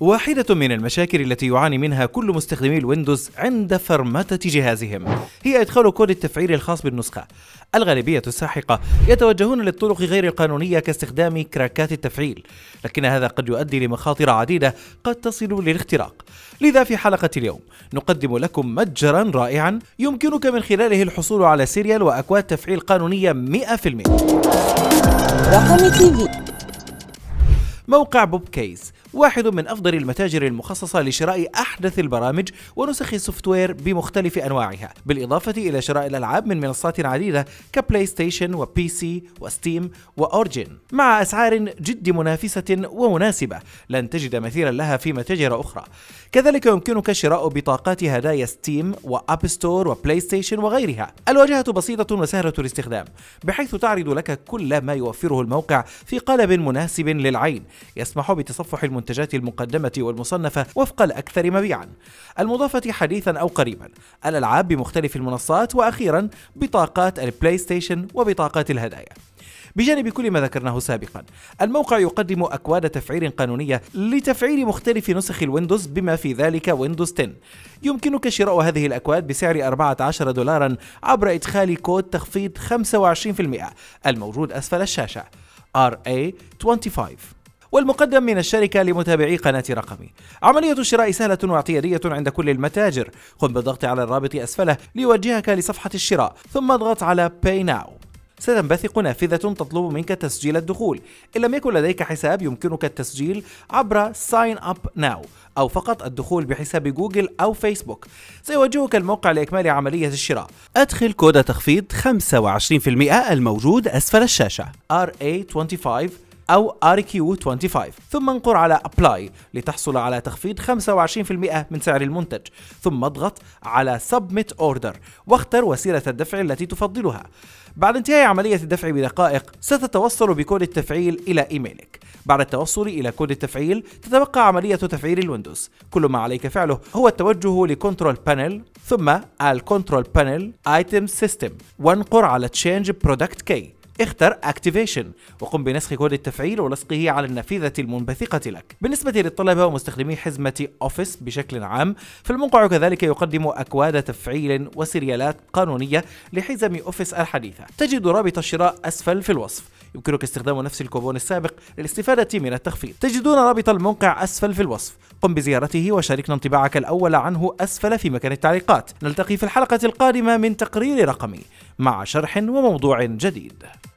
واحدة من المشاكل التي يعاني منها كل مستخدمي الويندوز عند فرمتة جهازهم هي إدخال كود التفعيل الخاص بالنسخة. الغالبية الساحقة يتوجهون للطرق غير القانونية كاستخدام كراكات التفعيل، لكن هذا قد يؤدي لمخاطر عديدة قد تصل للاختراق. لذا في حلقة اليوم نقدم لكم متجرا رائعا يمكنك من خلاله الحصول على سيريال وأكواد تفعيل قانونية 100%. رقم تي في موقع بوب كيس واحد من أفضل المتاجر المخصصة لشراء أحدث البرامج ونسخ السوفتوير بمختلف أنواعها بالإضافة إلى شراء الألعاب من منصات عديدة كبلاي ستيشن وبي سي وستيم وأورجن مع أسعار جد منافسة ومناسبة لن تجد مثيلا لها في متاجر أخرى كذلك يمكنك شراء بطاقات هدايا ستيم وأب ستور وبلاي ستيشن وغيرها الواجهة بسيطة وسهلة الاستخدام بحيث تعرض لك كل ما يوفره الموقع في قالب مناسب للعين يسمح بتصفح المنتجات المنتجات المقدمة والمصنفة وفق الأكثر مبيعا المضافة حديثا أو قريبا الألعاب بمختلف المنصات وأخيرا بطاقات البلاي ستيشن وبطاقات الهدايا بجانب كل ما ذكرناه سابقا الموقع يقدم أكواد تفعيل قانونية لتفعيل مختلف نسخ الويندوز بما في ذلك ويندوز 10 يمكنك شراء هذه الأكواد بسعر 14 دولارا عبر إدخال كود تخفيض 25% الموجود أسفل الشاشة RA25 والمقدم من الشركة لمتابعي قناة رقمي عملية الشراء سهلة واعتيادية عند كل المتاجر قم بالضغط على الرابط أسفله ليوجهك لصفحة الشراء ثم اضغط على Pay Now ستنبثق نافذة تطلب منك تسجيل الدخول إن لم يكن لديك حساب يمكنك التسجيل عبر Sign Up Now أو فقط الدخول بحساب جوجل أو فيسبوك سيوجهك الموقع لإكمال عملية الشراء أدخل كود تخفيض 25% الموجود أسفل الشاشة RA25 أو RQ25 ثم انقر على Apply لتحصل على تخفيض 25% من سعر المنتج ثم اضغط على Submit Order واختر وسيلة الدفع التي تفضلها بعد انتهاء عملية الدفع بدقائق ستتوصل بكود التفعيل إلى إيميلك بعد التوصل إلى كود التفعيل تتوقع عملية تفعيل الويندوز كل ما عليك فعله هو التوجه لكنترول بانل ثم الكنترول بانل Item System وانقر على Change Product Key اختر Activation وقم بنسخ كود التفعيل ولصقه على النافذة المنبثقة لك بالنسبة للطلبة ومستخدمي حزمة أوفيس بشكل عام فالموقع كذلك يقدم أكواد تفعيل وسريالات قانونية لحزم أوفيس الحديثة تجد رابط الشراء أسفل في الوصف يمكنك استخدام نفس الكوبون السابق للاستفادة من التخفيض تجدون رابط الموقع أسفل في الوصف قم بزيارته وشاركنا انطباعك الأول عنه أسفل في مكان التعليقات نلتقي في الحلقة القادمة من تقرير رقمي مع شرح وموضوع جديد